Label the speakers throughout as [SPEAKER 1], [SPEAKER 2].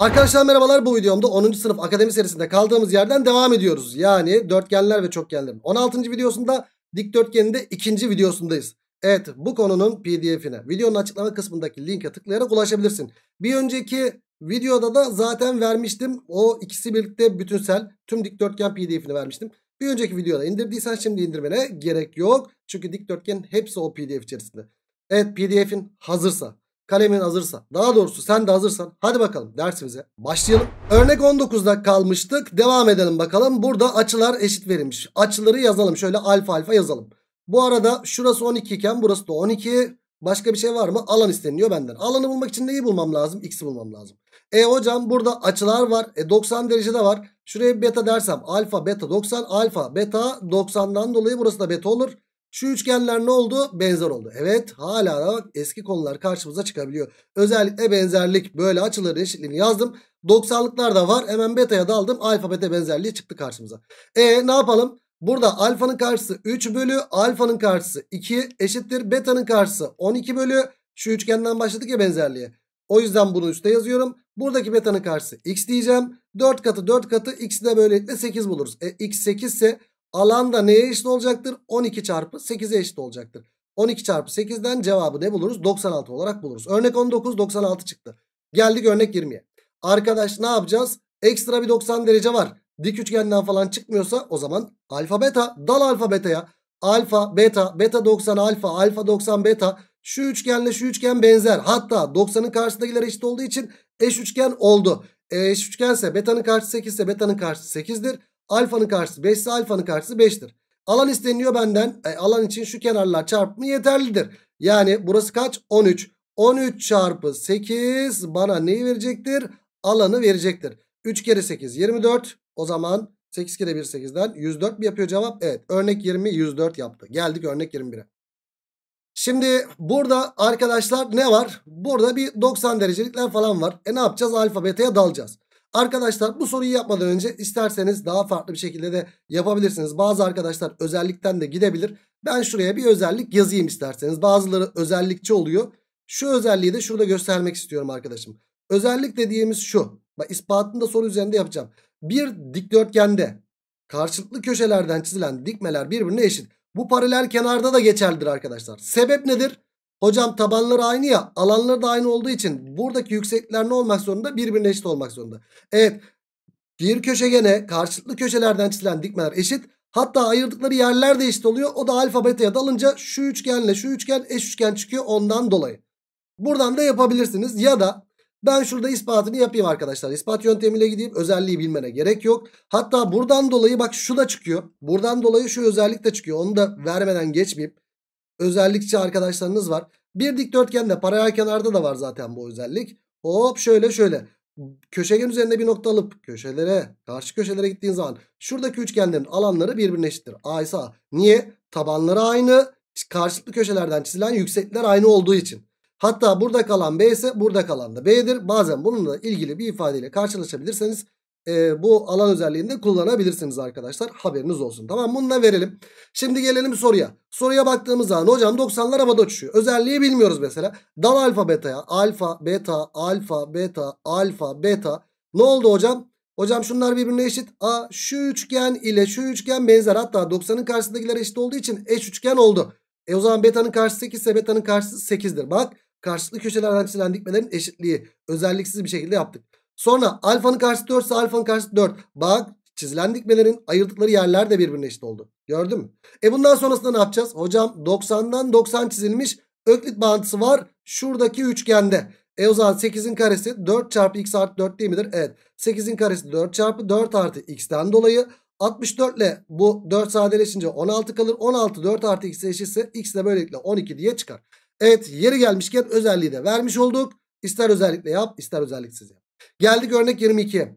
[SPEAKER 1] Arkadaşlar merhabalar bu videomda 10. sınıf akademi serisinde kaldığımız yerden devam ediyoruz. Yani dörtgenler ve çokgenlerin 16. videosunda dikdörtgenin de 2. videosundayız. Evet bu konunun pdf'ine videonun açıklama kısmındaki linke tıklayarak ulaşabilirsin. Bir önceki videoda da zaten vermiştim. O ikisi birlikte bütünsel tüm dikdörtgen pdf'ini vermiştim. Bir önceki videoda indirdiysen şimdi indirmene gerek yok. Çünkü dikdörtgenin hepsi o pdf içerisinde. Evet pdf'in hazırsa Kalemin hazırsa. Daha doğrusu sen de hazırsan. Hadi bakalım dersimize başlayalım. Örnek 19'da kalmıştık. Devam edelim bakalım. Burada açılar eşit verilmiş. Açıları yazalım. Şöyle alfa alfa yazalım. Bu arada şurası 12 iken burası da 12. Başka bir şey var mı? Alan isteniyor benden. Alanı bulmak için neyi bulmam lazım? X'i bulmam lazım. E hocam burada açılar var. E 90 derecede var. Şuraya beta dersem alfa beta 90. Alfa beta 90'dan dolayı burası da beta olur. Şu üçgenler ne oldu? Benzer oldu. Evet hala bak, eski konular karşımıza çıkabiliyor. Özellikle benzerlik böyle açıları eşitliğini yazdım. 90'lıklar da var. Hemen beta'ya daldım. Alfa beta benzerliği çıktı karşımıza. E ne yapalım? Burada alfanın karşısı 3 bölü alfanın karşısı 2 eşittir. Beta'nın karşısı 12 bölü. Şu üçgenden başladık ya benzerliğe. O yüzden bunu üstte yazıyorum. Buradaki beta'nın karşısı x diyeceğim. 4 katı 4 katı x'i de böylelikle 8 buluruz. E, x 8 ise Alan da neye eşit olacaktır? 12 çarpı 8'e eşit olacaktır. 12 çarpı 8'den cevabı ne buluruz? 96 olarak buluruz. Örnek 19 96 çıktı. Geldik örnek 20'ye. Arkadaş ne yapacağız? Ekstra bir 90 derece var. Dik üçgenden falan çıkmıyorsa o zaman alfa beta dal alfa beta'ya. Alfa beta beta 90 alfa alfa 90 beta şu üçgenle şu üçgen benzer. Hatta 90'ın karşısındakiler eşit olduğu için eş üçgen oldu. E, eş üçgense betanın karşısı 8 ise betanın karşısı 8'dir. Alfanın karşısı 5 ise alfanın karşısı 5'tir. Alan isteniyor benden. E, alan için şu kenarlar çarpımı yeterlidir. Yani burası kaç? 13. 13 çarpı 8 bana neyi verecektir? Alanı verecektir. 3 kere 8 24. O zaman 8 kere 1 8'den 104 mi yapıyor cevap? Evet. Örnek 20 104 yaptı. Geldik örnek 21'e. Şimdi burada arkadaşlar ne var? Burada bir 90 derecelikler falan var. E ne yapacağız? Alfa beta'ya dalacağız. Arkadaşlar bu soruyu yapmadan önce isterseniz daha farklı bir şekilde de yapabilirsiniz. Bazı arkadaşlar özellikten de gidebilir. Ben şuraya bir özellik yazayım isterseniz. Bazıları özellikçi oluyor. Şu özelliği de şurada göstermek istiyorum arkadaşım. Özellik dediğimiz şu. Bak ispatını da soru üzerinde yapacağım. Bir dikdörtgende karşılıklı köşelerden çizilen dikmeler birbirine eşit. Bu paralel kenarda da geçerlidir arkadaşlar. Sebep nedir? Hocam tabanları aynı ya alanları da aynı olduğu için buradaki yükseklikler ne olmak zorunda? Birbirine eşit olmak zorunda. Evet bir köşegene karşılıklı köşelerden çizilen dikmeler eşit. Hatta ayırdıkları yerler de eşit oluyor. O da alfa beta'ya dalınca şu üçgenle şu üçgen eş üçgen çıkıyor ondan dolayı. Buradan da yapabilirsiniz ya da ben şurada ispatını yapayım arkadaşlar. İspat yöntemiyle gideyim. Özelliği bilmene gerek yok. Hatta buradan dolayı bak şu da çıkıyor. Buradan dolayı şu özellik de çıkıyor. Onu da vermeden geçmeyeyim özellikçi arkadaşlarınız var. Bir dikdörtgende paralel kenarda da var zaten bu özellik. Hop şöyle şöyle. Köşegen üzerinde bir nokta alıp köşelere, karşı köşelere gittiğin zaman şuradaki üçgenlerin alanları birbirine eşittir. A ise A. Niye? Tabanları aynı, karşılıklı köşelerden çizilen yüksekler aynı olduğu için. Hatta burada kalan B ise burada kalan da B'dir. Bazen bununla ilgili bir ifadeyle karşılaşabilirseniz e, bu alan özelliğinde kullanabilirsiniz arkadaşlar. Haberiniz olsun. Tamam bunu da verelim. Şimdi gelelim soruya. Soruya baktığımız zaman hocam 90'lar havada uçuşuyor. Özelliği bilmiyoruz mesela. Dal alfa beta'ya. Alfa, beta, alfa, beta, alfa, beta. Ne oldu hocam? Hocam şunlar birbirine eşit. A şu üçgen ile şu üçgen benzer. Hatta 90'ın karşısındakiler eşit olduğu için eş üçgen oldu. E o zaman beta'nın karşısı 8 ise beta'nın karşısı 8'dir. Bak karşılıklı köşelerden çizilen dikmelerin eşitliği özelliksiz bir şekilde yaptık. Sonra alfanın karşısı 4 ise alfanın karşısı 4. Bak çizilen dikmelerin ayırdıkları yerler de birbirine eşit oldu. Gördün mü? E bundan sonrasında ne yapacağız? Hocam 90'dan 90 çizilmiş öklit bağıntısı var şuradaki üçgende. E o zaman 8'in karesi 4 çarpı x artı 4 değil midir? Evet. 8'in karesi 4 çarpı 4 artı x'ten dolayı 64 ile bu 4 sadeleşince 16 kalır. 16 4 artı x eşitse x de böylelikle 12 diye çıkar. Evet yeri gelmişken özelliği de vermiş olduk. İster özellikle yap ister özelliksiz yap. Geldik örnek 22.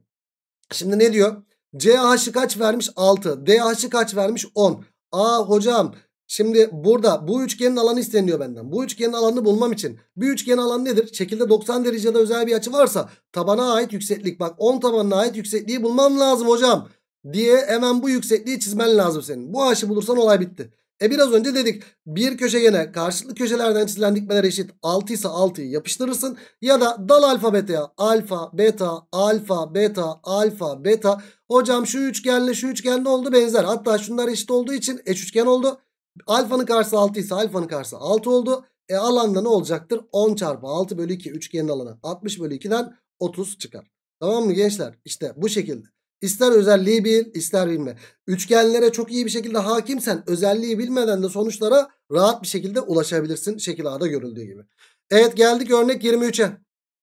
[SPEAKER 1] Şimdi ne diyor? CH'ı kaç vermiş? 6. DH'ı kaç vermiş? 10. Aa hocam şimdi burada bu üçgenin alanı isteniyor benden. Bu üçgenin alanını bulmam için. Bir üçgenin alanı nedir? Şekilde 90 derecede özel bir açı varsa tabana ait yükseklik. Bak 10 tabanına ait yüksekliği bulmam lazım hocam. Diye hemen bu yüksekliği çizmen lazım senin. Bu açı bulursan olay bitti. E biraz önce dedik bir köşegene karşılıklı köşelerden çizilen dikmeler eşit 6 ise 6'yı yapıştırırsın. Ya da dal alfabetaya alfa beta alfa beta alfa beta. Hocam şu üçgenle şu üçgen ne oldu benzer. Hatta şunlar eşit olduğu için eş üçgen oldu. Alfanın karşısı 6 ise alfanın karşısı 6 oldu. E alanda ne olacaktır? 10 çarpı 6 bölü 2 üçgenin alanı 60 bölü 2'den 30 çıkar. Tamam mı gençler? İşte bu şekilde. İster özelliği bil ister bilme. Üçgenlere çok iyi bir şekilde hakimsen özelliği bilmeden de sonuçlara rahat bir şekilde ulaşabilirsin. Şekil A'da görüldüğü gibi. Evet geldik örnek 23'e.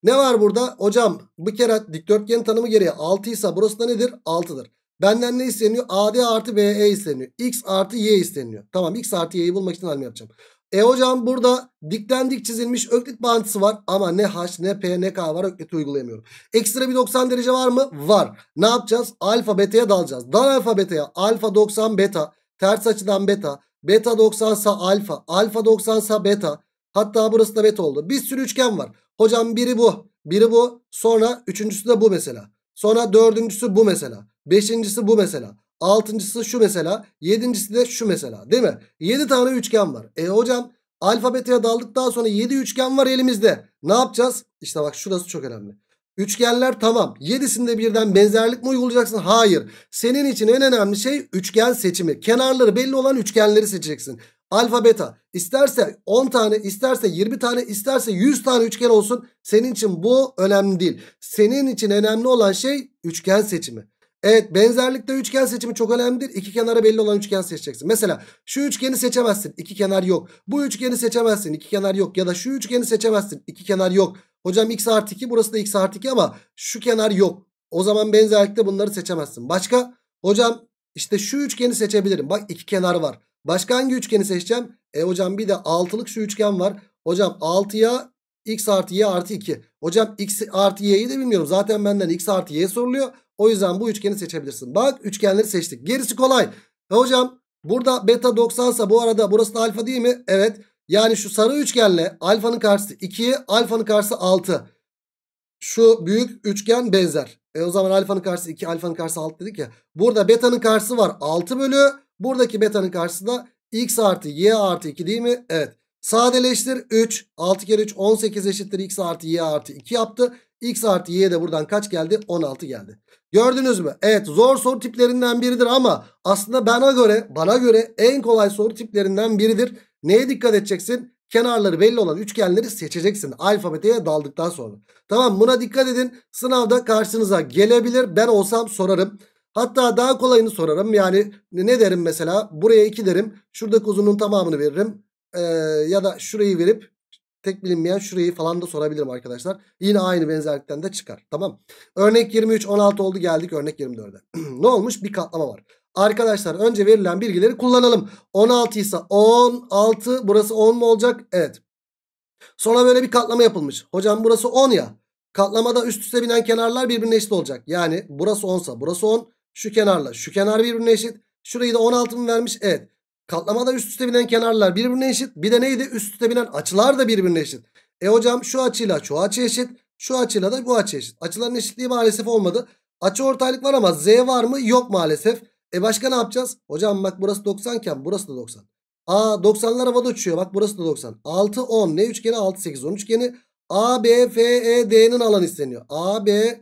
[SPEAKER 1] Ne var burada? Hocam bu kere dikdörtgen tanımı gereği 6 ise burası da nedir? 6'dır. Benden ne isteniyor? AD artı BE isteniyor. X artı Y isteniyor. Tamam X artı Y'yi bulmak için halim yapacağım. E hocam burada dikten çizilmiş öklit bağıntısı var. Ama ne H ne P ne K var ökleti uygulayamıyorum. Ekstra bir 90 derece var mı? Var. Ne yapacağız? Alfa beta'ya dalacağız. Dal alfa beta'ya. Alfa 90 beta. Ters açıdan beta. Beta 90 sa alfa. Alfa 90 sa beta. Hatta burası da beta oldu. Bir sürü üçgen var. Hocam biri bu. Biri bu. Sonra üçüncüsü de bu mesela. Sonra dördüncüsü bu mesela. Beşincisi bu mesela. Altıncısı şu mesela. Yedincisi de şu mesela. Değil mi? Yedi tane üçgen var. E hocam alfabeteye daldıktan sonra yedi üçgen var elimizde. Ne yapacağız? İşte bak şurası çok önemli. Üçgenler tamam. Yedisinde birden benzerlik mi uygulayacaksın? Hayır. Senin için en önemli şey üçgen seçimi. Kenarları belli olan üçgenleri seçeceksin. Alfa beta. İsterse 10 tane, isterse 20 tane, isterse 100 tane üçgen olsun. Senin için bu önemli değil. Senin için önemli olan şey üçgen seçimi. Evet benzerlikte üçgen seçimi çok önemlidir. İki kenara belli olan üçgen seçeceksin. Mesela şu üçgeni seçemezsin. iki kenar yok. Bu üçgeni seçemezsin. iki kenar yok. Ya da şu üçgeni seçemezsin. iki kenar yok. Hocam x artı 2 burası da x artı 2 ama şu kenar yok. O zaman benzerlikte bunları seçemezsin. Başka? Hocam işte şu üçgeni seçebilirim. Bak iki kenar var. Başka hangi üçgeni seçeceğim? E hocam bir de altılık şu üçgen var. Hocam 6'ya x artı y artı 2. Hocam x artı y'yi de bilmiyorum. Zaten benden x artı y soruluyor. O yüzden bu üçgeni seçebilirsin. Bak üçgenleri seçtik. Gerisi kolay. E hocam burada beta 90 ise bu arada burası da alfa değil mi? Evet. Yani şu sarı üçgenle alfanın karşısı 2, alfanın karşısı 6. Şu büyük üçgen benzer. E o zaman alfanın karşısı 2, alfanın karşısı 6 dedik ya. Burada betanın karşısı var 6 bölü. Buradaki betanın karşısı da x artı y artı 2 değil mi? Evet. Sadeleştir 3. 6 kere 3 18 eşittir x artı y artı 2 yaptı. X artı y'ye de buradan kaç geldi? 16 geldi. Gördünüz mü? Evet zor soru tiplerinden biridir ama aslında bana göre bana göre en kolay soru tiplerinden biridir. Neye dikkat edeceksin? Kenarları belli olan üçgenleri seçeceksin alfabeteye daldıktan sonra. Tamam buna dikkat edin. Sınavda karşınıza gelebilir. Ben olsam sorarım. Hatta daha kolayını sorarım. Yani ne derim mesela? Buraya 2 derim. Şuradaki uzunluğun tamamını veririm. Ee, ya da şurayı verip tek bilinmeyen şurayı falan da sorabilirim arkadaşlar. Yine aynı benzerlikten de çıkar. Tamam. Örnek 23 16 oldu geldik örnek 24'e. ne olmuş? Bir katlama var. Arkadaşlar önce verilen bilgileri kullanalım. 16 ise 16 burası 10 mu olacak? Evet. Sonra böyle bir katlama yapılmış. Hocam burası 10 ya. Katlamada üst üste binen kenarlar birbirine eşit olacak. Yani burası 10 burası 10. Şu kenarla şu kenar birbirine eşit. Şurayı da 16 mı vermiş? Evet. Katlamada üst üste binen kenarlar birbirine eşit. Bir de neydi? Üst üste binen açılar da birbirine eşit. E hocam şu açıyla şu açı eşit. Şu açıyla da bu açı eşit. Açıların eşitliği maalesef olmadı. Açı ortaylık var ama z var mı? Yok maalesef. E başka ne yapacağız? Hocam bak burası 90 iken burası da 90. Aa 90'lar havada uçuyor. Bak burası da 90. 6 10 ne üçgeni? 6 8 10 üçgeni. A B F E D'nin alanı isteniyor. A B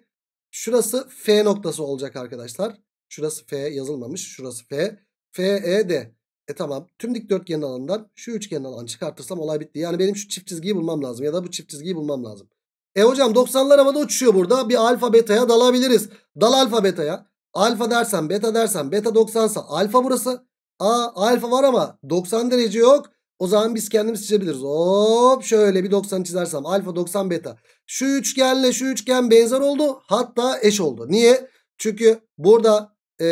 [SPEAKER 1] şurası F noktası olacak arkadaşlar. Şurası F yazılmamış. Şurası F. F E D. E tamam tüm dikdörtgen alanından şu üçgen alan çıkartırsam olay bitti. Yani benim şu çift çizgiyi bulmam lazım ya da bu çift çizgiyi bulmam lazım. E hocam 90'lar havada uçuşuyor burada. Bir alfa betaya dalabiliriz. Dal alfa betaya. Alfa dersen beta dersen beta 90 90'sa alfa burası. A alfa var ama 90 derece yok. O zaman biz kendimiz çizebiliriz. Hop şöyle bir 90 çizersem alfa 90 beta. Şu üçgenle şu üçgen benzer oldu. Hatta eş oldu. Niye? Çünkü burada e,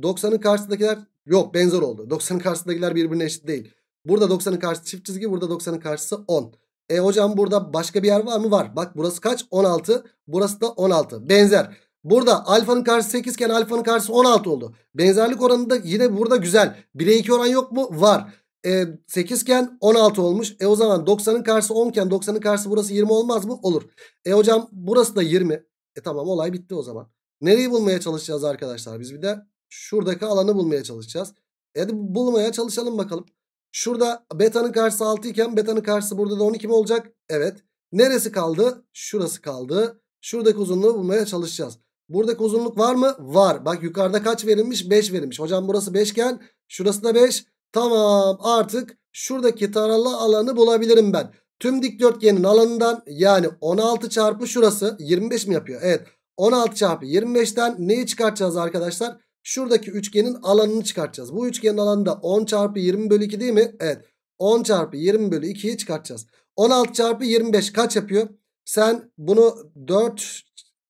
[SPEAKER 1] 90'ın karşısındakiler Yok benzer oldu. 90'ın karşısındakiler birbirine eşit değil. Burada 90'ın karşısı çift çizgi. Burada 90'ın karşısı 10. E hocam burada başka bir yer var mı? Var. Bak burası kaç? 16. Burası da 16. Benzer. Burada alfanın karşısı 8 iken alfanın karşısı 16 oldu. Benzerlik oranı da yine burada güzel. 1'e 2 oran yok mu? Var. E, 8 iken 16 olmuş. E o zaman 90'ın karşısı 10 iken 90'ın karşısı burası 20 olmaz mı? Olur. E hocam burası da 20. E tamam olay bitti o zaman. Nereyi bulmaya çalışacağız arkadaşlar? Biz bir de Şuradaki alanı bulmaya çalışacağız. E, hadi bulmaya çalışalım bakalım. Şurada beta'nın karşısı 6 iken beta'nın karşısı burada da 12 mi olacak? Evet. Neresi kaldı? Şurası kaldı. Şuradaki uzunluğu bulmaya çalışacağız. Buradaki uzunluk var mı? Var. Bak yukarıda kaç verilmiş? 5 verilmiş. Hocam burası 5 iken şurası da 5. Tamam artık şuradaki taralı alanı bulabilirim ben. Tüm dikdörtgenin alanından yani 16 çarpı şurası 25 mi yapıyor? Evet. 16 çarpı 25'ten neyi çıkartacağız arkadaşlar? Şuradaki üçgenin alanını çıkartacağız. Bu üçgenin alanı da 10 çarpı 20 bölü 2 değil mi? Evet. 10 çarpı 20 bölü 2'yi çıkartacağız. 16 çarpı 25 kaç yapıyor? Sen bunu 4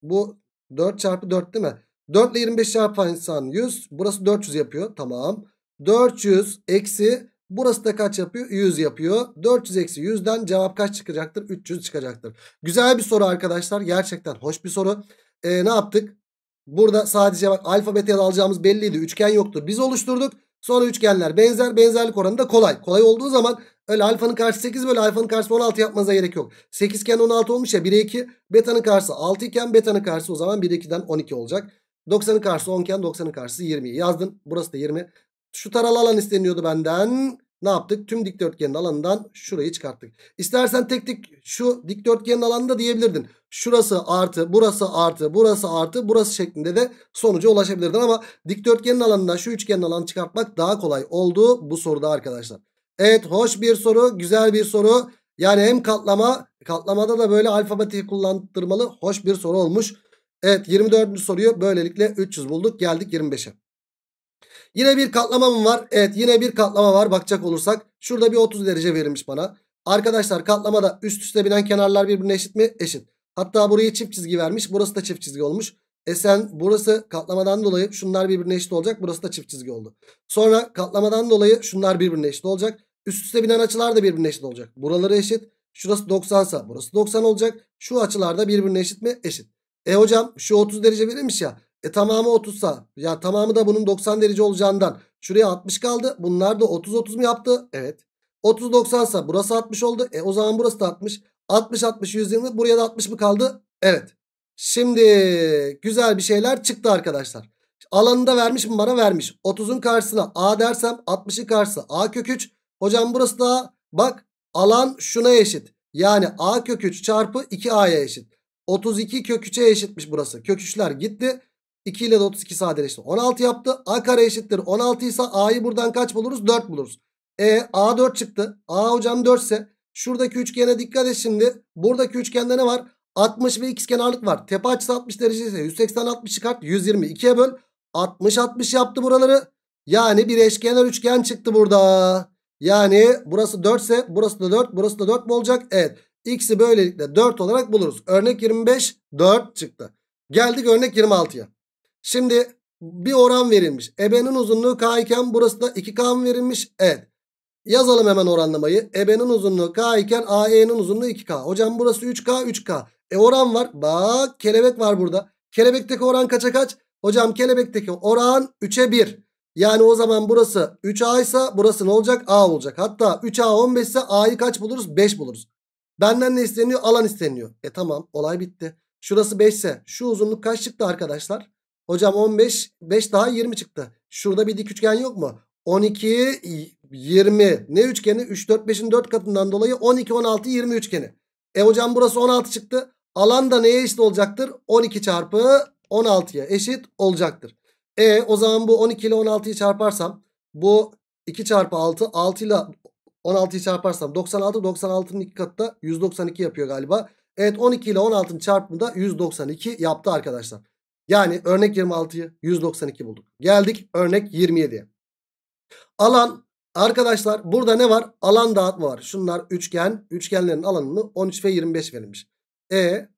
[SPEAKER 1] bu 4 çarpı 4 değil mi? 4 ile 25 insan? 100. Burası 400 yapıyor. Tamam. 400 eksi burası da kaç yapıyor? 100 yapıyor. 400 eksi 100'den cevap kaç çıkacaktır? 300 çıkacaktır. Güzel bir soru arkadaşlar. Gerçekten hoş bir soru. Ee, ne yaptık? Burada sadece bak alfa beta alacağımız belliydi. Üçgen yoktu. Biz oluşturduk. Sonra üçgenler benzer. Benzerlik oranı da kolay. Kolay olduğu zaman öyle alfanın karşısı 8 böyle alfanın karşısı 16 yapmanıza gerek yok. 8 iken 16 olmuş ya 1'e 2. Betanın karşısı 6 iken betanın karşısı o zaman 1'e 2'den 12 olacak. 90'ın karşısı 10 iken 90'ın karşısı 20'yi yazdın. Burası da 20. Şu taralı alan isteniyordu benden ne yaptık? Tüm dikdörtgenin alanından şurayı çıkarttık. İstersen tek tek şu dikdörtgenin alanında diyebilirdin. Şurası artı, burası artı, burası artı, burası şeklinde de sonuca ulaşabilirdin. Ama dikdörtgenin alanından şu üçgenin alanı çıkartmak daha kolay oldu bu soruda arkadaşlar. Evet hoş bir soru, güzel bir soru. Yani hem katlama, katlamada da böyle alfabetik kullandırmalı hoş bir soru olmuş. Evet 24. soruyu böylelikle 300 bulduk. Geldik 25'e. Yine bir katlama mı var? Evet yine bir katlama var bakacak olursak. Şurada bir 30 derece verilmiş bana. Arkadaşlar katlamada üst üste binen kenarlar birbirine eşit mi? Eşit. Hatta buraya çift çizgi vermiş. Burası da çift çizgi olmuş. Esen burası katlamadan dolayı şunlar birbirine eşit olacak. Burası da çift çizgi oldu. Sonra katlamadan dolayı şunlar birbirine eşit olacak. Üst üste binen açılar da birbirine eşit olacak. Buraları eşit. Şurası 90 sa burası 90 olacak. Şu açılar da birbirine eşit mi? Eşit. E hocam şu 30 derece verilmiş ya. E tamamı 30 Ya tamamı da bunun 90 derece olacağından. Şuraya 60 kaldı. Bunlar da 30-30 mu yaptı? Evet. 30-90 burası 60 oldu. E o zaman burası da 60. 60-60-120 buraya da 60 mı kaldı? Evet. Şimdi güzel bir şeyler çıktı arkadaşlar. Alanını da vermiş mi bana? Vermiş. 30'un karşısına A dersem 60'ın karşısına A kök 3. Hocam burası da bak alan şuna eşit. Yani A kök 3 çarpı 2A'ya eşit. 32 kök 3'e eşitmiş burası. Kök 3'ler gitti. 2 ile de 32 sadeleşti. 16 yaptı. A kare eşittir 16 ise A'yı buradan kaç buluruz? 4 buluruz. E A 4 çıktı. A hocam 4 ise şuradaki üçgene dikkat et şimdi. Buradaki üçgende ne var? 60 ve x kenarlık var. Tepe açısı 60 derece ise 180 60 çıkart. 120 2'ye böl. 60 60 yaptı buraları. Yani bir eşkenar üçgen çıktı burada. Yani burası 4 ise burası da 4 burası da 4 mu olacak? Evet. X'i böylelikle 4 olarak buluruz. Örnek 25 4 çıktı. Geldik örnek 26'ya. Şimdi bir oran verilmiş. Ebenin uzunluğu K iken burası da 2K mı verilmiş? Evet. Yazalım hemen oranlamayı. Ebenin uzunluğu K iken AE'nin uzunluğu 2K. Hocam burası 3K 3K. E oran var. Bak kelebek var burada. Kelebekteki oran kaça kaç? Hocam kelebekteki oran 3'e 1. Yani o zaman burası 3A ise burası ne olacak? A olacak. Hatta 3A 15 ise A'yı kaç buluruz? 5 buluruz. Benden ne isteniyor? Alan isteniyor. E tamam olay bitti. Şurası 5 ise şu uzunluk kaç çıktı arkadaşlar? Hocam 15 5 daha 20 çıktı. Şurada bir dik üçgen yok mu? 12 20 ne üçgeni? 3 4 5'in 4 katından dolayı 12 16 20 üçgeni. E hocam burası 16 çıktı. Alan da neye eşit olacaktır? 12 çarpı 16'ya eşit olacaktır. E o zaman bu 12 ile 16'yı çarparsam bu 2 çarpı 6 6 ile 16'yı çarparsam 96 96'nın 2 katı da 192 yapıyor galiba. Evet 12 ile 16'nın çarpımı da 192 yaptı arkadaşlar. Yani örnek 26'yı 192 bulduk. Geldik örnek 27'ye. Alan arkadaşlar burada ne var? Alan dağıtma var. Şunlar üçgen. Üçgenlerin alanını 13 ve 25 verilmiş. E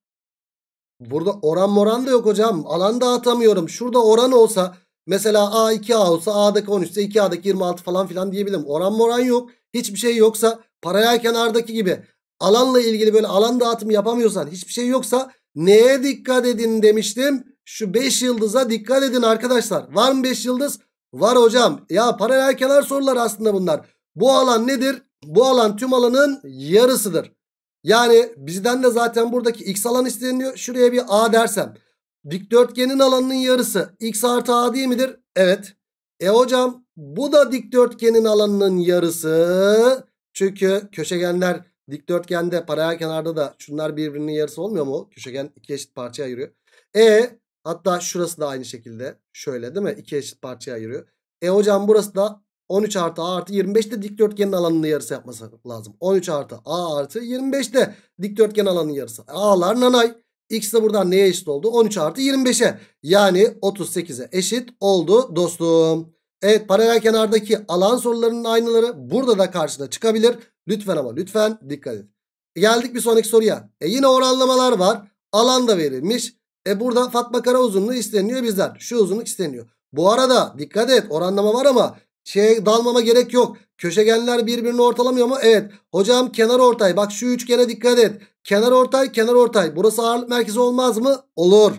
[SPEAKER 1] burada oran moran da yok hocam. Alan dağıtamıyorum. Şurada oran olsa mesela A 2A olsa A'daki 13 ise 2A'daki 26 falan filan diyebilirim. Oran moran yok. Hiçbir şey yoksa paraya kenardaki gibi alanla ilgili böyle alan dağıtımı yapamıyorsan hiçbir şey yoksa neye dikkat edin demiştim şu 5 yıldıza dikkat edin arkadaşlar. Var mı 5 yıldız? Var hocam. Ya paralel kenar sorular aslında bunlar. Bu alan nedir? Bu alan tüm alanın yarısıdır. Yani bizden de zaten buradaki x alan isteniyor. Şuraya bir a dersem. Dikdörtgenin alanının yarısı x artı a değil midir? Evet. E hocam bu da dikdörtgenin alanının yarısı. Çünkü köşegenler dikdörtgende paralel kenarda da şunlar birbirinin yarısı olmuyor mu? Köşegen iki eşit parçaya ayırıyor. E Hatta şurası da aynı şekilde. Şöyle değil mi? İki eşit parçaya ayırıyor. E hocam burası da 13 artı A artı 25'te dikdörtgenin alanının yarısı yapması lazım. 13 artı A artı 25'te dikdörtgen alanının yarısı. A'lar nanay. X de buradan neye eşit oldu? 13 artı 25'e. Yani 38'e eşit oldu dostum. Evet paralel kenardaki alan sorularının aynaları burada da karşına çıkabilir. Lütfen ama lütfen dikkat edin. Geldik bir sonraki soruya. E yine oranlamalar var. Alan da verilmiş. E burada Fatma Kara uzunluğu isteniyor bizden. Şu uzunluk isteniyor. Bu arada dikkat et oranlama var ama şey dalmama gerek yok. Köşegenler birbirini ortalamıyor mu? Evet. Hocam kenar ortay. Bak şu üçgene dikkat et. Kenar ortay, kenar ortay. Burası ağırlık merkezi olmaz mı? Olur.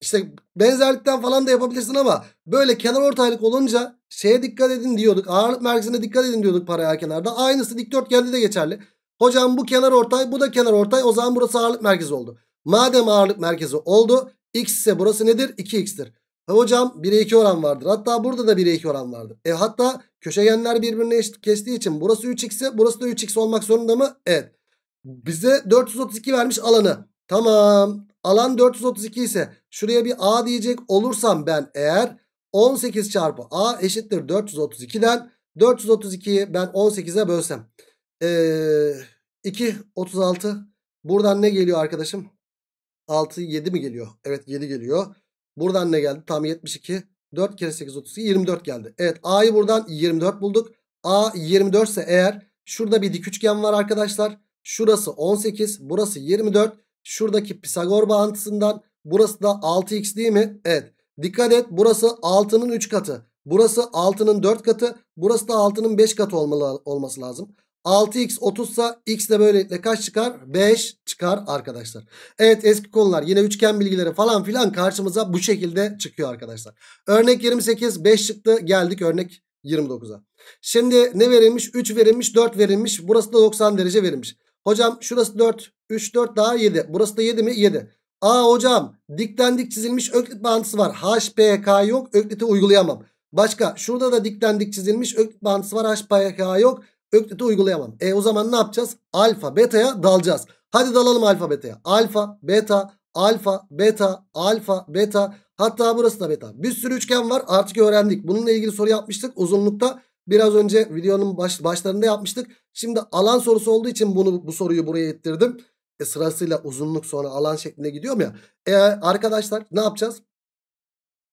[SPEAKER 1] İşte benzerlikten falan da yapabilirsin ama böyle kenar ortaylık olunca şeye dikkat edin diyorduk. Ağırlık merkezine dikkat edin diyorduk paraya kenarda. Aynısı dikdörtgende de geçerli. Hocam bu kenar ortay, bu da kenar ortay. O zaman burası ağırlık merkezi oldu. Madem ağırlık merkezi oldu x ise burası nedir? 2x'tir. E hocam 1'e 2 oran vardır. Hatta burada da 1'e 2 oran vardır. E hatta köşegenler birbirine eşit kestiği için burası 3x ise burası da 3x olmak zorunda mı? Evet. Bize 432 vermiş alanı. Tamam. Alan 432 ise şuraya bir a diyecek olursam ben eğer 18 çarpı a eşittir 432'den 432'yi ben 18'e bölsem. Ee, 2 36 buradan ne geliyor arkadaşım? 6, 7 mi geliyor? Evet 7 geliyor. Buradan ne geldi? Tam 72. 4 kere 8, 32, 24 geldi. Evet A'yı buradan 24 bulduk. A 24 ise eğer şurada bir dik üçgen var arkadaşlar. Şurası 18, burası 24. Şuradaki Pisagor bağıntısından burası da 6x değil mi? Evet. Dikkat et burası 6'nın 3 katı. Burası 6'nın 4 katı. Burası da 6'nın 5 katı olmalı, olması lazım. 6x 30 sa x de böylelikle kaç çıkar? 5 çıkar arkadaşlar. Evet eski konular yine üçgen bilgileri falan filan karşımıza bu şekilde çıkıyor arkadaşlar. Örnek 28 5 çıktı geldik örnek 29'a. Şimdi ne verilmiş? 3 verilmiş 4 verilmiş. Burası da 90 derece verilmiş. Hocam şurası 4 3 4 daha 7. Burası da 7 mi? 7. Aa hocam dikten dik çizilmiş öklit bağıntısı var. HPK yok ökliti uygulayamam. Başka şurada da dikten dik çizilmiş öklit bağıntısı var. HPK yok Öklit'i uygulayamam. E o zaman ne yapacağız? Alfa beta'ya dalacağız. Hadi dalalım alfa beta'ya. Alfa beta alfa beta alfa beta hatta burası da beta. Bir sürü üçgen var artık öğrendik. Bununla ilgili soru yapmıştık uzunlukta. Biraz önce videonun baş, başlarında yapmıştık. Şimdi alan sorusu olduğu için bunu bu soruyu buraya ittirdim. E, sırasıyla uzunluk sonra alan şeklinde gidiyorum ya. E, arkadaşlar ne yapacağız?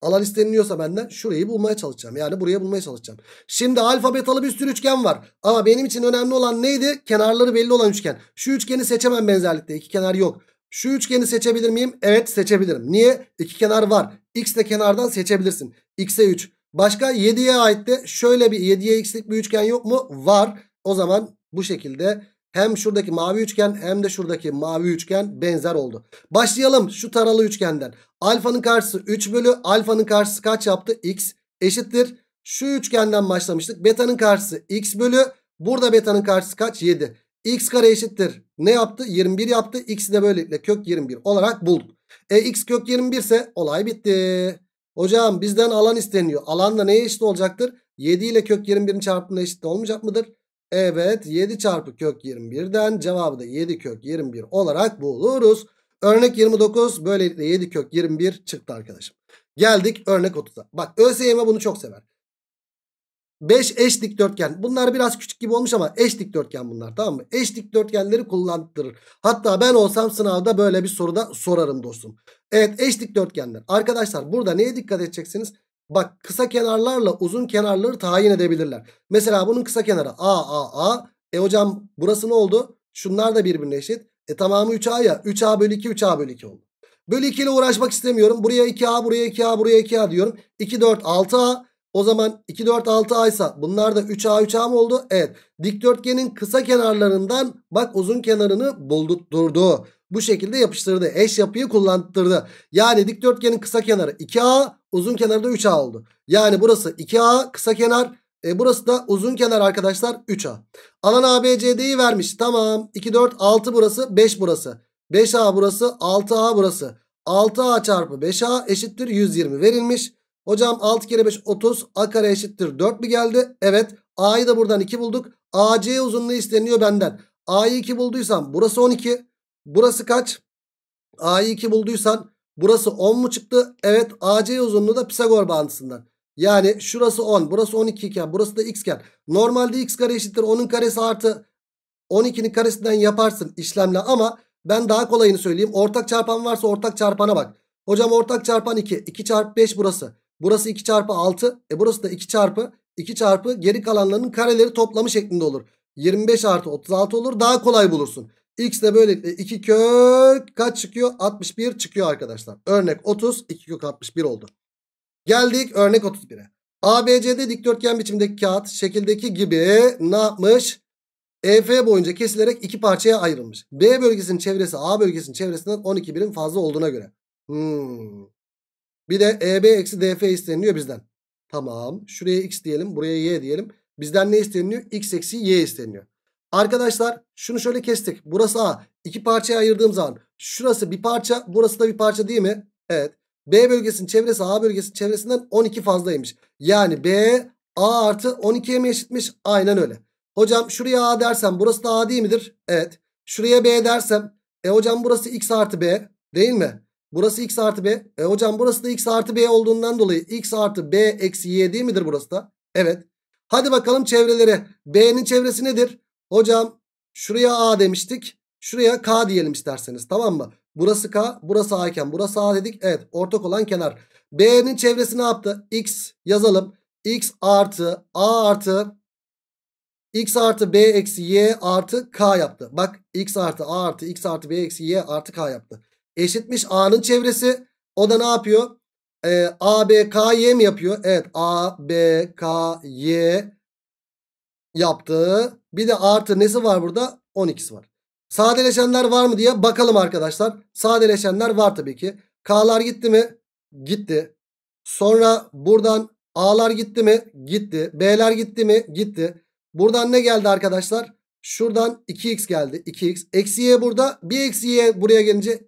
[SPEAKER 1] Alan isteniliyorsa benden şurayı bulmaya çalışacağım. Yani buraya bulmaya çalışacağım. Şimdi alfabetalı bir sürü üçgen var. Ama benim için önemli olan neydi? Kenarları belli olan üçgen. Şu üçgeni seçemem benzerlikte. İki kenar yok. Şu üçgeni seçebilir miyim? Evet seçebilirim. Niye? İki kenar var. X de kenardan seçebilirsin. X'e 3. Başka 7'ye ait de şöyle bir 7'ye x'lik bir üçgen yok mu? Var. O zaman bu şekilde hem şuradaki mavi üçgen hem de şuradaki mavi üçgen benzer oldu. Başlayalım şu taralı üçgenden. Alfanın karşısı 3 bölü alfanın karşısı kaç yaptı? X eşittir. Şu üçgenden başlamıştık. Beta'nın karşısı x bölü. Burada beta'nın karşısı kaç? 7. x kare eşittir. Ne yaptı? 21 yaptı. x'i de böylelikle kök 21 olarak bulduk. E x kök 21 ise olay bitti. Hocam bizden alan isteniyor. Alan da neye eşit olacaktır? 7 ile kök 21'in çarpımına eşit olmayacak mıdır? Evet 7 çarpı kök 21'den cevabı da 7 kök 21 olarak buluruz. Örnek 29 böylelikle 7 kök 21 çıktı arkadaşım. Geldik örnek 30'a. Bak ÖSYM bunu çok sever. 5 eş dikdörtgen. Bunlar biraz küçük gibi olmuş ama eş dikdörtgen bunlar tamam mı? Eş dikdörtgenleri kullandırır. Hatta ben olsam sınavda böyle bir soruda sorarım dostum. Evet eş dikdörtgenler. Arkadaşlar burada neye dikkat edeceksiniz? Bak kısa kenarlarla uzun kenarları tayin edebilirler. Mesela bunun kısa kenarı A A A. E hocam burası ne oldu? Şunlar da birbirine eşit. E tamamı 3A ya. 3A bölü 2 3A bölü 2 oldu. Bölü 2 ile uğraşmak istemiyorum. Buraya 2A buraya 2A buraya 2A diyorum. 2 4 6A. O zaman 2 4 6A ise bunlar da 3A 3A mı oldu? Evet. Dikdörtgenin kısa kenarlarından bak uzun kenarını buldurdu. Bu şekilde yapıştırdı. Eş yapıyı kullandırdı. Yani dikdörtgenin kısa kenarı 2A uzun kenarı da 3A oldu. Yani burası 2A kısa kenar. E burası da uzun kenar arkadaşlar 3A. Alan ABCD'yi vermiş. Tamam. 2, 4, 6 burası. 5 burası. 5A burası. 6A burası. 6A çarpı 5A eşittir 120 verilmiş. Hocam 6 kere 5 30. A kare eşittir 4 mi geldi? Evet. A'yı da buradan 2 bulduk. AC uzunluğu isteniyor benden. A'yı 2 bulduysam burası 12. Burası kaç? A'yı 2 bulduysan Burası 10 mu çıktı? Evet AC uzunluğu da Pisagor bağıntısından. Yani şurası 10 burası 12 iken burası da x iken. Normalde x kare eşittir 10'un karesi artı 12'nin karesinden yaparsın işlemle ama ben daha kolayını söyleyeyim. Ortak çarpan varsa ortak çarpana bak. Hocam ortak çarpan 2. 2 çarpı 5 burası. Burası 2 çarpı 6. E burası da 2 çarpı 2 çarpı geri kalanlarının kareleri toplamı şeklinde olur. 25 artı 36 olur. Daha kolay bulursun. X de böylelikle 2 kök kaç çıkıyor? 61 çıkıyor arkadaşlar. Örnek 30 2 kök 61 oldu. Geldik örnek 31'e. ABC'de dikdörtgen biçimdeki kağıt şekildeki gibi ne yapmış? EF boyunca kesilerek iki parçaya ayrılmış. B bölgesinin çevresi A bölgesinin çevresinden 12 birim fazla olduğuna göre. Hmm. Bir de EB eksi DF isteniliyor bizden. Tamam. Şuraya X diyelim. Buraya Y diyelim. Bizden ne isteniliyor? X eksi Y isteniliyor. Arkadaşlar şunu şöyle kestik. Burası A. İki parçaya ayırdığım zaman şurası bir parça burası da bir parça değil mi? Evet. B bölgesinin çevresi A bölgesinin çevresinden 12 fazlaymış. Yani B A artı 12'ye mi eşitmiş? Aynen öyle. Hocam şuraya A dersem burası da A değil midir? Evet. Şuraya B dersem e hocam burası X artı B değil mi? Burası X artı B. E hocam burası da X artı B olduğundan dolayı X artı B eksi Y değil midir burası da? Evet. Hadi bakalım çevreleri. B'nin çevresi nedir? Hocam şuraya A demiştik. Şuraya K diyelim isterseniz tamam mı? Burası K, burası A iken burası A dedik. Evet ortak olan kenar. B'nin çevresi ne yaptı? X yazalım. X artı A artı X artı B eksi Y artı K yaptı. Bak X artı A artı X artı B eksi Y artı K yaptı. Eşitmiş A'nın çevresi. O da ne yapıyor? Ee, A, B, K, Y mi yapıyor? Evet A, B, K, Y yaptı. Bir de artı nesi var burada? 12'si var. Sadeleşenler var mı diye bakalım arkadaşlar. Sadeleşenler var tabii ki. K'lar gitti mi? Gitti. Sonra buradan A'lar gitti mi? Gitti. B'ler gitti mi? Gitti. Buradan ne geldi arkadaşlar? Şuradan 2x geldi. 2x. Eksi y burada. Bir eksi y buraya gelince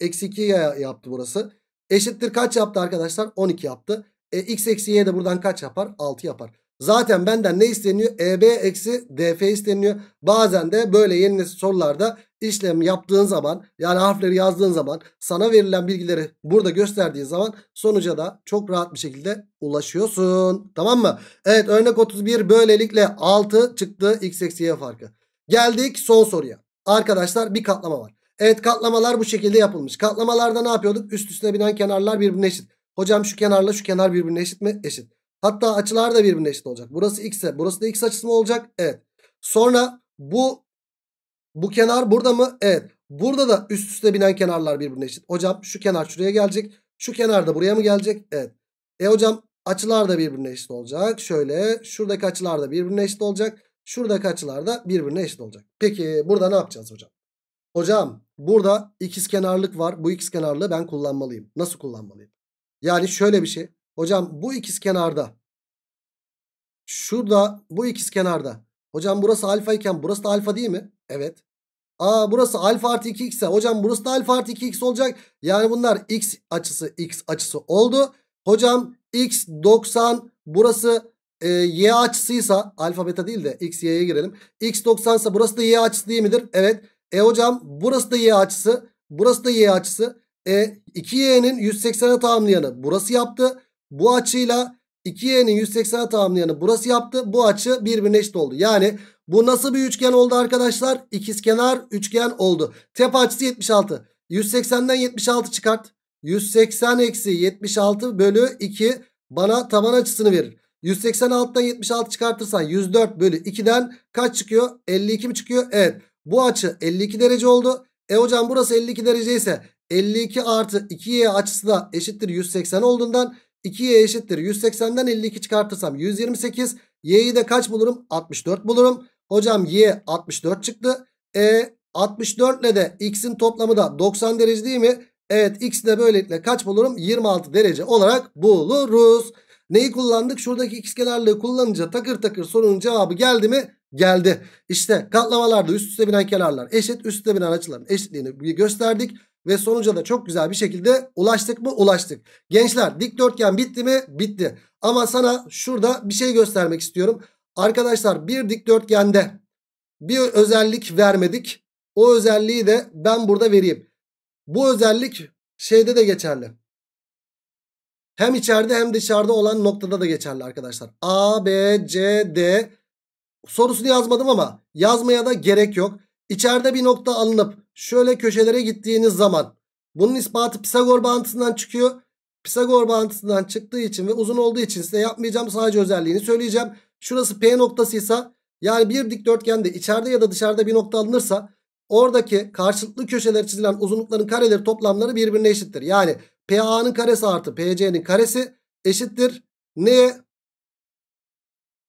[SPEAKER 1] eksi 2 y yaptı burası. Eşittir kaç yaptı arkadaşlar? 12 yaptı. E, x eksi y de buradan kaç yapar? 6 yapar. Zaten benden ne isteniyor? EB eksi DF isteniyor. Bazen de böyle yeni nesil sorularda işlem yaptığın zaman yani harfleri yazdığın zaman sana verilen bilgileri burada gösterdiğin zaman sonuca da çok rahat bir şekilde ulaşıyorsun. Tamam mı? Evet örnek 31 böylelikle 6 çıktı x eksi y farkı. Geldik son soruya. Arkadaşlar bir katlama var. Evet katlamalar bu şekilde yapılmış. Katlamalarda ne yapıyorduk? Üst üste binen kenarlar birbirine eşit. Hocam şu kenarla şu kenar birbirine eşit mi? Eşit. Hatta açılar da birbirine eşit olacak. Burası x'e burası da x açısı mı olacak? Evet. Sonra bu bu kenar burada mı? Evet. Burada da üst üste binen kenarlar birbirine eşit. Hocam şu kenar şuraya gelecek. Şu kenar da buraya mı gelecek? Evet. E hocam açılar da birbirine eşit olacak. Şöyle şuradaki açılar da birbirine eşit olacak. Şuradaki açılar da birbirine eşit olacak. Peki burada ne yapacağız hocam? Hocam burada ikiz kenarlık var. Bu ikiz kenarlığı ben kullanmalıyım. Nasıl kullanmalıyım? Yani şöyle bir şey. Hocam bu ikiz kenarda. Şurada bu ikiz kenarda. Hocam burası alfa iken burası da alfa değil mi? Evet. Aa burası alfa artı 2x ise hocam burası da alfa artı 2x olacak. Yani bunlar x açısı x açısı oldu. Hocam x 90 burası e, y açısıysa alfa beta değil de x y'ye girelim. x 90 ise burası da y açısı değil midir? Evet. E hocam burası da y açısı burası da y açısı. E 2y'nin 180'e tamamlayanı burası yaptı bu açıyla 2y'nin 180 tamamlayanı burası yaptı. Bu açı birbirine eşit oldu. Yani bu nasıl bir üçgen oldu arkadaşlar? İkizkenar üçgen oldu. Tepe açısı 76. 180'den 76 çıkart. 180 eksi 76 bölü 2 bana taban açısını verir. 186'dan 76 çıkartırsan 104 bölü 2'den kaç çıkıyor? 52 mi çıkıyor? Evet. Bu açı 52 derece oldu. E hocam burası 52 derece ise 52 artı 2y açısı da eşittir 180 olduğundan 2y eşittir. 180'den 52 çıkartırsam 128. Y'yi de kaç bulurum? 64 bulurum. Hocam y 64 çıktı. E 64 ile de x'in toplamı da 90 derece değil mi? Evet x de böylelikle kaç bulurum? 26 derece olarak buluruz. Neyi kullandık? Şuradaki x kenarlığı kullanınca takır takır sorunun cevabı geldi mi? Geldi. İşte katlamalarda üst üste binen kenarlar eşit. Üst üste binen açıların eşitliğini gösterdik. Ve sonuca da çok güzel bir şekilde ulaştık mı? Ulaştık. Gençler dikdörtgen bitti mi? Bitti. Ama sana şurada bir şey göstermek istiyorum. Arkadaşlar bir dikdörtgende bir özellik vermedik. O özelliği de ben burada vereyim. Bu özellik şeyde de geçerli. Hem içeride hem dışarıda olan noktada da geçerli arkadaşlar. A, B, C, D sorusunu yazmadım ama yazmaya da gerek yok. İçeride bir nokta alınıp şöyle köşelere gittiğiniz zaman bunun ispatı Pisagor bağıntısından çıkıyor. Pisagor bağıntısından çıktığı için ve uzun olduğu için size yapmayacağım. Sadece özelliğini söyleyeceğim. Şurası P noktasıysa yani bir dikdörtgende içeride ya da dışarıda bir nokta alınırsa oradaki karşılıklı köşeler çizilen uzunlukların kareleri toplamları birbirine eşittir. Yani PA'nın karesi artı PC'nin karesi eşittir. Neye?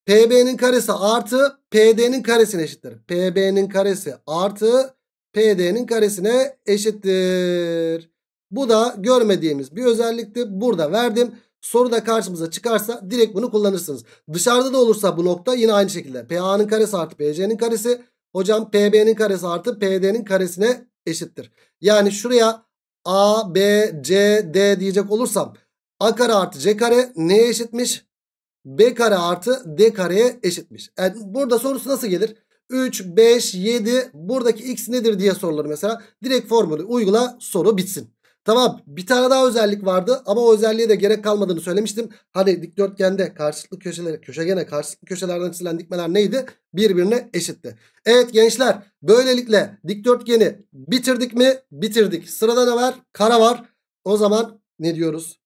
[SPEAKER 1] PB'nin karesi artı PD'nin karesine eşittir. PB'nin karesi artı PD'nin karesine eşittir. Bu da görmediğimiz bir özellikti. Burada verdim. Soru da karşımıza çıkarsa direkt bunu kullanırsınız. Dışarıda da olursa bu nokta yine aynı şekilde. PA'nın karesi artı PC'nin karesi. Hocam PB'nin karesi artı PD'nin karesine eşittir. Yani şuraya A, B, C, D diyecek olursam A kare artı C kare neye eşitmiş? B kare artı D kareye eşitmiş. Yani burada sorusu nasıl gelir? 3, 5, 7 buradaki x nedir diye sorulur mesela. Direkt formülü uygula soru bitsin. Tamam bir tane daha özellik vardı ama o özelliğe de gerek kalmadığını söylemiştim. Hani dikdörtgende karşılıklı köşeleri, köşegene karşılıklı köşelerden çizilen dikmeler neydi? Birbirine eşitti. Evet gençler böylelikle dikdörtgeni bitirdik mi? Bitirdik. Sırada ne var? Kara var. O zaman ne diyoruz?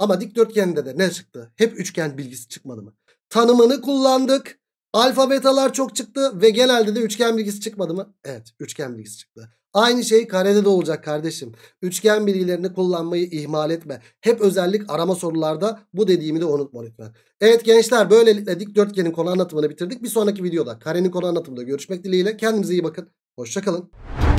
[SPEAKER 1] Ama dikdörtgende de ne çıktı? Hep üçgen bilgisi çıkmadı mı? Tanımını kullandık. Alfa betalar çok çıktı ve genelde de üçgen bilgisi çıkmadı mı? Evet üçgen bilgisi çıktı. Aynı şey karede de olacak kardeşim. Üçgen bilgilerini kullanmayı ihmal etme. Hep özellik arama sorularda bu dediğimi de unutma lütfen. Evet gençler böylelikle dikdörtgenin konu anlatımını bitirdik. Bir sonraki videoda karenin konu anlatımında görüşmek dileğiyle. Kendinize iyi bakın. Hoşçakalın.